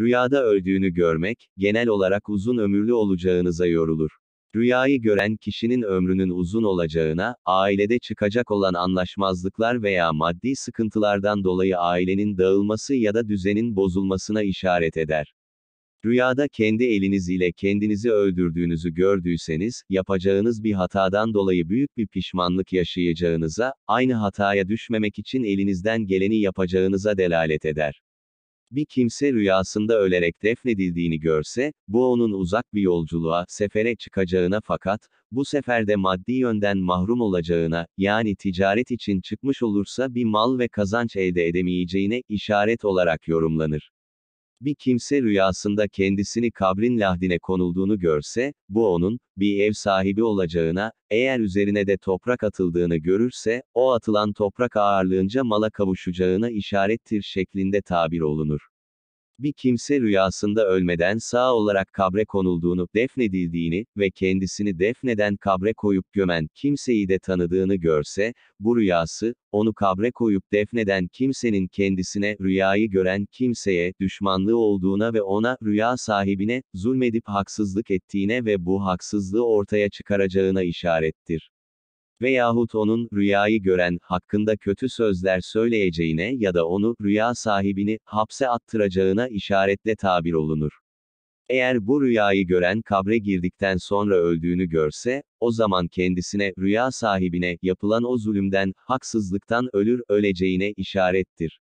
Rüyada öldüğünü görmek, genel olarak uzun ömürlü olacağınıza yorulur. Rüyayı gören kişinin ömrünün uzun olacağına, ailede çıkacak olan anlaşmazlıklar veya maddi sıkıntılardan dolayı ailenin dağılması ya da düzenin bozulmasına işaret eder. Rüyada kendi eliniz ile kendinizi öldürdüğünüzü gördüyseniz, yapacağınız bir hatadan dolayı büyük bir pişmanlık yaşayacağınıza, aynı hataya düşmemek için elinizden geleni yapacağınıza delalet eder. Bir kimse rüyasında ölerek defnedildiğini görse, bu onun uzak bir yolculuğa, sefere çıkacağına fakat, bu seferde maddi yönden mahrum olacağına, yani ticaret için çıkmış olursa bir mal ve kazanç elde edemeyeceğine işaret olarak yorumlanır. Bir kimse rüyasında kendisini kabrin lahdine konulduğunu görse, bu onun, bir ev sahibi olacağına, eğer üzerine de toprak atıldığını görürse, o atılan toprak ağırlığınca mala kavuşacağına işarettir şeklinde tabir olunur bir kimse rüyasında ölmeden sağ olarak kabre konulduğunu, defnedildiğini ve kendisini defneden kabre koyup gömen kimseyi de tanıdığını görse, bu rüyası, onu kabre koyup defneden kimsenin kendisine, rüyayı gören kimseye, düşmanlığı olduğuna ve ona, rüya sahibine, zulmedip haksızlık ettiğine ve bu haksızlığı ortaya çıkaracağına işarettir. Veyahut onun, rüyayı gören, hakkında kötü sözler söyleyeceğine ya da onu, rüya sahibini, hapse attıracağına işaretle tabir olunur. Eğer bu rüyayı gören kabre girdikten sonra öldüğünü görse, o zaman kendisine, rüya sahibine, yapılan o zulümden, haksızlıktan ölür, öleceğine işarettir.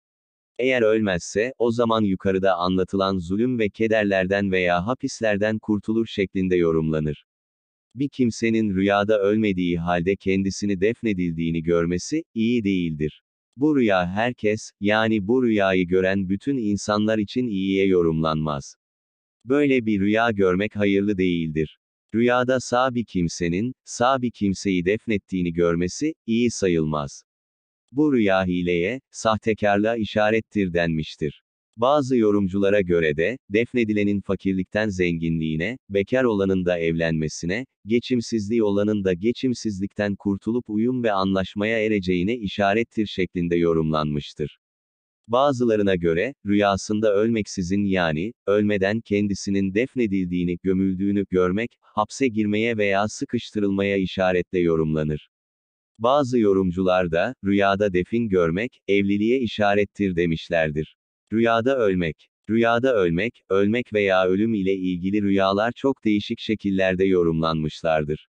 Eğer ölmezse, o zaman yukarıda anlatılan zulüm ve kederlerden veya hapislerden kurtulur şeklinde yorumlanır bir kimsenin rüyada ölmediği halde kendisini defnedildiğini görmesi, iyi değildir. Bu rüya herkes, yani bu rüyayı gören bütün insanlar için iyiye yorumlanmaz. Böyle bir rüya görmek hayırlı değildir. Rüyada sağ bir kimsenin, sağ bir kimseyi defnettiğini görmesi, iyi sayılmaz. Bu rüya hileye, sahtekarlığa işarettir denmiştir. Bazı yorumculara göre de, defnedilenin fakirlikten zenginliğine, bekar olanın da evlenmesine, geçimsizliği olanın da geçimsizlikten kurtulup uyum ve anlaşmaya ereceğine işarettir şeklinde yorumlanmıştır. Bazılarına göre, rüyasında ölmeksizin yani, ölmeden kendisinin defnedildiğini, gömüldüğünü görmek, hapse girmeye veya sıkıştırılmaya işaretle yorumlanır. Bazı yorumcular da, rüyada defin görmek, evliliğe işarettir demişlerdir. Rüyada ölmek. Rüyada ölmek, ölmek veya ölüm ile ilgili rüyalar çok değişik şekillerde yorumlanmışlardır.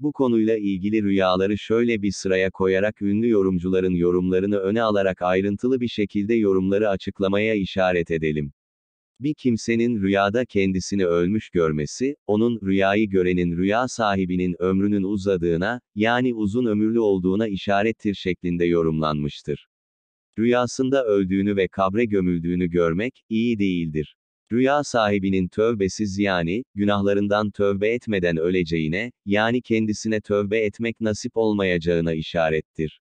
Bu konuyla ilgili rüyaları şöyle bir sıraya koyarak ünlü yorumcuların yorumlarını öne alarak ayrıntılı bir şekilde yorumları açıklamaya işaret edelim. Bir kimsenin rüyada kendisini ölmüş görmesi, onun rüyayı görenin rüya sahibinin ömrünün uzadığına, yani uzun ömürlü olduğuna işarettir şeklinde yorumlanmıştır. Rüyasında öldüğünü ve kabre gömüldüğünü görmek, iyi değildir. Rüya sahibinin tövbesiz yani günahlarından tövbe etmeden öleceğine, yani kendisine tövbe etmek nasip olmayacağına işarettir.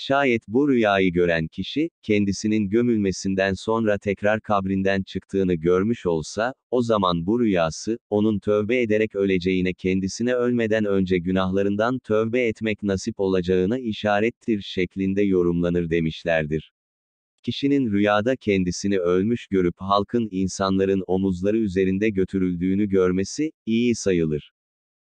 Şayet bu rüyayı gören kişi, kendisinin gömülmesinden sonra tekrar kabrinden çıktığını görmüş olsa, o zaman bu rüyası, onun tövbe ederek öleceğine kendisine ölmeden önce günahlarından tövbe etmek nasip olacağına işarettir şeklinde yorumlanır demişlerdir. Kişinin rüyada kendisini ölmüş görüp halkın insanların omuzları üzerinde götürüldüğünü görmesi, iyi sayılır.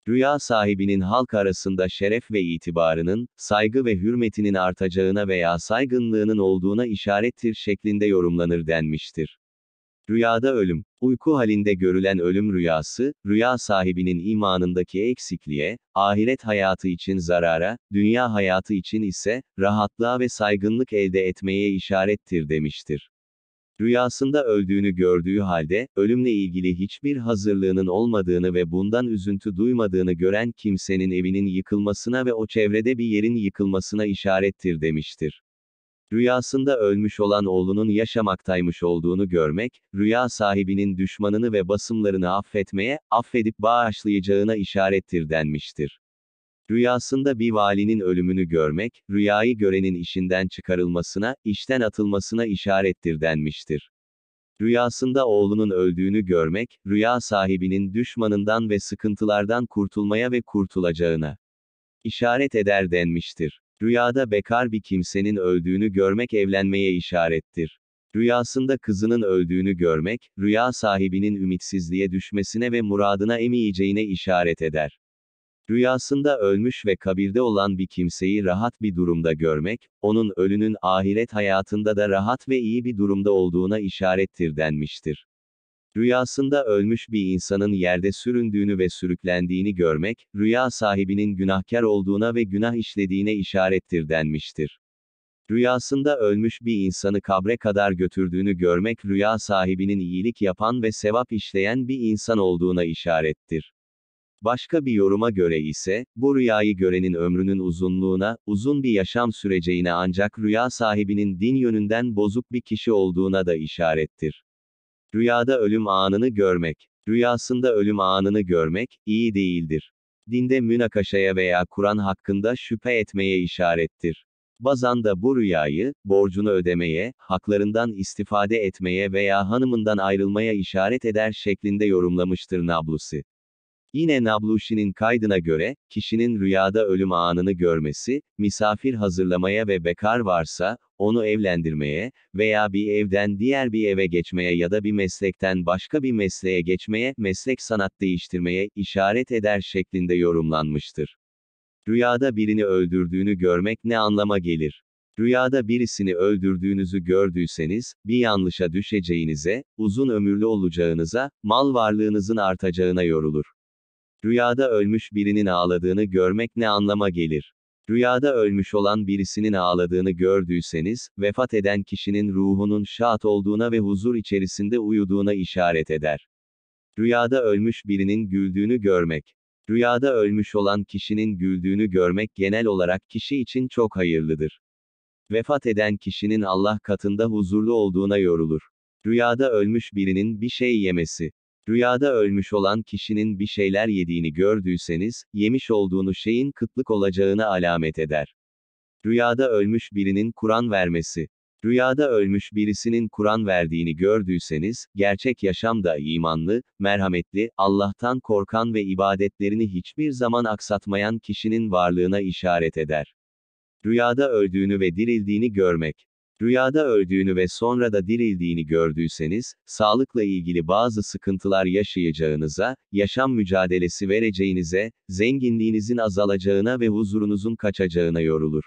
Rüya sahibinin halk arasında şeref ve itibarının, saygı ve hürmetinin artacağına veya saygınlığının olduğuna işarettir şeklinde yorumlanır denmiştir. Rüyada ölüm, uyku halinde görülen ölüm rüyası, rüya sahibinin imanındaki eksikliğe, ahiret hayatı için zarara, dünya hayatı için ise, rahatlığa ve saygınlık elde etmeye işarettir demiştir. Rüyasında öldüğünü gördüğü halde, ölümle ilgili hiçbir hazırlığının olmadığını ve bundan üzüntü duymadığını gören kimsenin evinin yıkılmasına ve o çevrede bir yerin yıkılmasına işarettir demiştir. Rüyasında ölmüş olan oğlunun yaşamaktaymış olduğunu görmek, rüya sahibinin düşmanını ve basımlarını affetmeye, affedip bağışlayacağına işarettir denmiştir. Rüyasında bir valinin ölümünü görmek, rüyayı görenin işinden çıkarılmasına, işten atılmasına işarettir denmiştir. Rüyasında oğlunun öldüğünü görmek, rüya sahibinin düşmanından ve sıkıntılardan kurtulmaya ve kurtulacağına işaret eder denmiştir. Rüyada bekar bir kimsenin öldüğünü görmek evlenmeye işarettir. Rüyasında kızının öldüğünü görmek, rüya sahibinin ümitsizliğe düşmesine ve muradına emeyeceğine işaret eder. Rüyasında ölmüş ve kabirde olan bir kimseyi rahat bir durumda görmek, onun ölünün ahiret hayatında da rahat ve iyi bir durumda olduğuna işarettir denmiştir. Rüyasında ölmüş bir insanın yerde süründüğünü ve sürüklendiğini görmek, rüya sahibinin günahkar olduğuna ve günah işlediğine işarettir denmiştir. Rüyasında ölmüş bir insanı kabre kadar götürdüğünü görmek rüya sahibinin iyilik yapan ve sevap işleyen bir insan olduğuna işarettir. Başka bir yoruma göre ise, bu rüyayı görenin ömrünün uzunluğuna, uzun bir yaşam süreceğine ancak rüya sahibinin din yönünden bozuk bir kişi olduğuna da işarettir. Rüyada ölüm anını görmek. Rüyasında ölüm anını görmek, iyi değildir. Dinde münakaşaya veya Kur'an hakkında şüphe etmeye işarettir. Bazan da bu rüyayı, borcunu ödemeye, haklarından istifade etmeye veya hanımından ayrılmaya işaret eder şeklinde yorumlamıştır Nablusi. Yine Nabluşi'nin kaydına göre, kişinin rüyada ölüm anını görmesi, misafir hazırlamaya ve bekar varsa, onu evlendirmeye veya bir evden diğer bir eve geçmeye ya da bir meslekten başka bir mesleğe geçmeye, meslek sanat değiştirmeye işaret eder şeklinde yorumlanmıştır. Rüyada birini öldürdüğünü görmek ne anlama gelir? Rüyada birisini öldürdüğünüzü gördüyseniz, bir yanlışa düşeceğinize, uzun ömürlü olacağınıza, mal varlığınızın artacağına yorulur. Rüyada ölmüş birinin ağladığını görmek ne anlama gelir? Rüyada ölmüş olan birisinin ağladığını gördüyseniz, vefat eden kişinin ruhunun şahat olduğuna ve huzur içerisinde uyuduğuna işaret eder. Rüyada ölmüş birinin güldüğünü görmek. Rüyada ölmüş olan kişinin güldüğünü görmek genel olarak kişi için çok hayırlıdır. Vefat eden kişinin Allah katında huzurlu olduğuna yorulur. Rüyada ölmüş birinin bir şey yemesi. Rüyada ölmüş olan kişinin bir şeyler yediğini gördüyseniz, yemiş olduğunu şeyin kıtlık olacağını alamet eder. Rüyada ölmüş birinin Kur'an vermesi. Rüyada ölmüş birisinin Kur'an verdiğini gördüyseniz, gerçek yaşamda imanlı, merhametli, Allah'tan korkan ve ibadetlerini hiçbir zaman aksatmayan kişinin varlığına işaret eder. Rüyada öldüğünü ve dirildiğini görmek. Rüyada öldüğünü ve sonra da dirildiğini gördüyseniz, sağlıkla ilgili bazı sıkıntılar yaşayacağınıza, yaşam mücadelesi vereceğinize, zenginliğinizin azalacağına ve huzurunuzun kaçacağına yorulur.